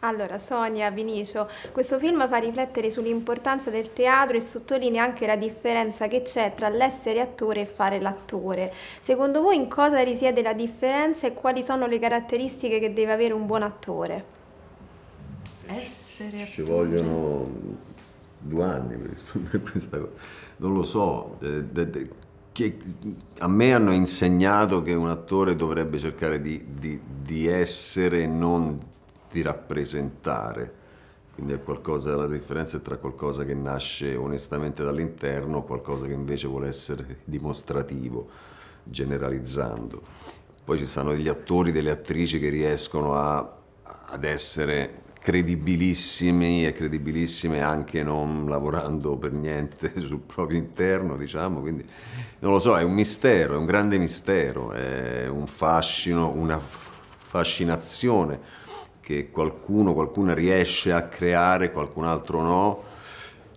Allora, Sonia, Vinicio, questo film fa riflettere sull'importanza del teatro e sottolinea anche la differenza che c'è tra l'essere attore e fare l'attore. Secondo voi in cosa risiede la differenza e quali sono le caratteristiche che deve avere un buon attore? Essere attore. Ci vogliono due anni per rispondere a questa cosa. Non lo so. De, eh, de, de, che, a me hanno insegnato che un attore dovrebbe cercare di, di, di essere non di rappresentare. Quindi è qualcosa, della differenza tra qualcosa che nasce onestamente dall'interno, o qualcosa che invece vuole essere dimostrativo, generalizzando. Poi ci sono degli attori, delle attrici che riescono a, ad essere credibilissimi e credibilissime anche non lavorando per niente sul proprio interno, diciamo, quindi non lo so, è un mistero, è un grande mistero, è un fascino, una fascinazione che qualcuno, qualcuno riesce a creare, qualcun altro no,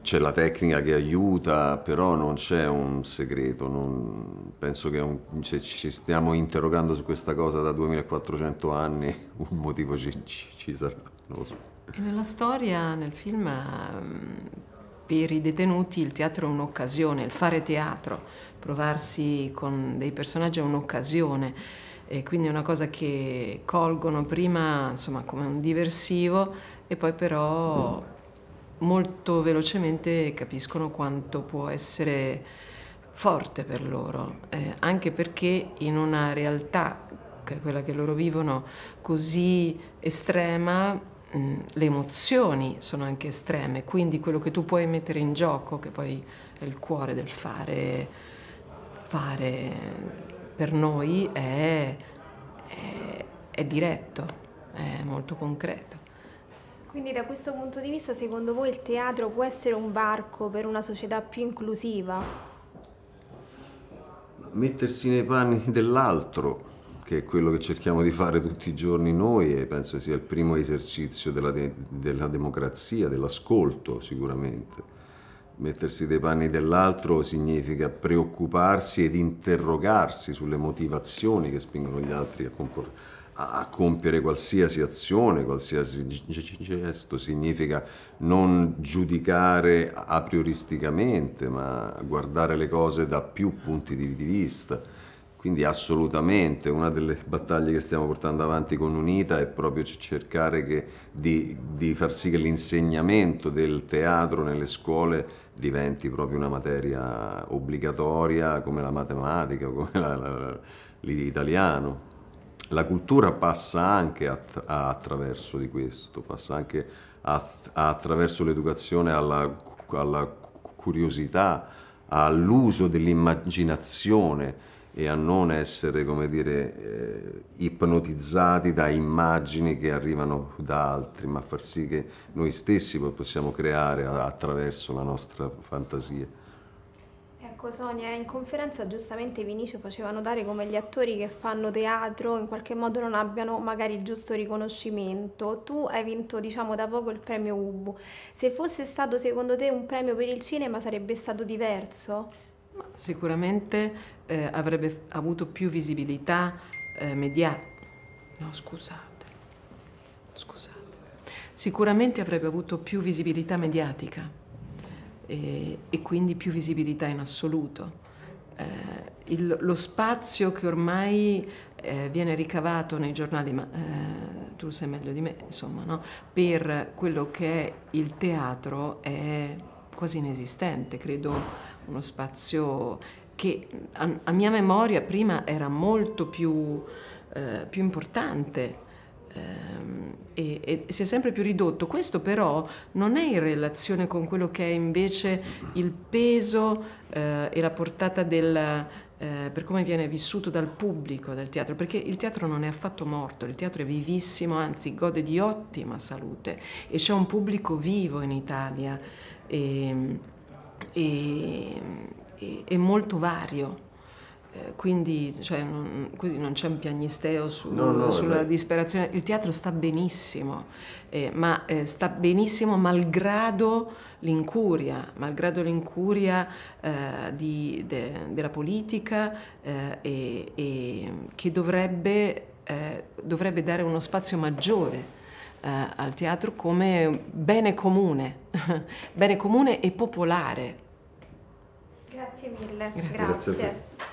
c'è la tecnica che aiuta, però non c'è un segreto, non... penso che un... se ci stiamo interrogando su questa cosa da 2400 anni, un motivo ci, ci sarà, non lo so. E nella storia, nel film, ehm, per i detenuti il teatro è un'occasione, il fare teatro, provarsi con dei personaggi è un'occasione e quindi è una cosa che colgono prima insomma, come un diversivo e poi però molto velocemente capiscono quanto può essere forte per loro, eh, anche perché in una realtà, che è quella che loro vivono, così estrema, mh, mm, le emozioni sono anche estreme, quindi quello che tu puoi mettere in gioco, che poi è il cuore del fare, fare per noi è, è, è diretto, è molto concreto. Quindi da questo punto di vista secondo voi il teatro può essere un varco per una società più inclusiva? Mettersi nei panni dell'altro, che è quello che cerchiamo di fare tutti i giorni noi e penso sia il primo esercizio della, de della democrazia, dell'ascolto sicuramente. Mettersi dei panni dell'altro significa preoccuparsi ed interrogarsi sulle motivazioni che spingono gli altri a, a compiere qualsiasi azione, qualsiasi gesto, significa non giudicare a aprioristicamente, ma guardare le cose da più punti di vista. Quindi assolutamente una delle battaglie che stiamo portando avanti con Unita è proprio cercare che, di, di, far sì che l'insegnamento del teatro nelle scuole diventi proprio una materia obbligatoria come la matematica, come la, la, l'italiano. La cultura passa anche att- attraverso di questo, passa anche att- attraverso l'educazione alla, alla curiosità, all'uso dell'immaginazione e a non essere, come dire, eh, ipnotizzati da immagini che arrivano da altri, ma far sì che noi stessi possiamo creare attraverso la nostra fantasia. Ecco Sonia, in conferenza giustamente Vinicio faceva notare come gli attori che fanno teatro in qualche modo non abbiano magari il giusto riconoscimento. Tu hai vinto diciamo da poco il premio Ubu. Se fosse stato secondo te un premio per il cinema sarebbe stato diverso? Ma sicuramente eh, avrebbe avuto più visibilità eh, mediatica. No, scusate, scusate. Sicuramente avrebbe avuto più visibilità mediatica e, e quindi più visibilità in assoluto. Eh, il, lo spazio che ormai eh, viene ricavato nei giornali, ma eh, tu lo sai meglio di me, insomma, no? per quello che è il teatro è quasi inesistente, credo uno spazio che a, a mia memoria prima era molto più, eh, più importante. Ehm, e, e, si è sempre più ridotto. Questo però non è in relazione con quello che è invece il peso eh, e la portata del, eh, per come viene vissuto dal pubblico del teatro, perché il teatro non è affatto morto, il teatro è vivissimo, anzi gode di ottima salute e c'è un pubblico vivo in Italia ehm, e, e, e molto vario. Eh, quindi, cioè, non, non c'è un piagnisteo su, no, no, sulla no. disperazione. Il teatro sta benissimo, eh, ma eh, sta benissimo malgrado l'incuria, malgrado l'incuria eh, di, de, della politica eh, e, e che dovrebbe, dovrebbe, dare uno spazio maggiore al teatro come bene comune, bene comune e popolare. Grazie mille, grazie. grazie.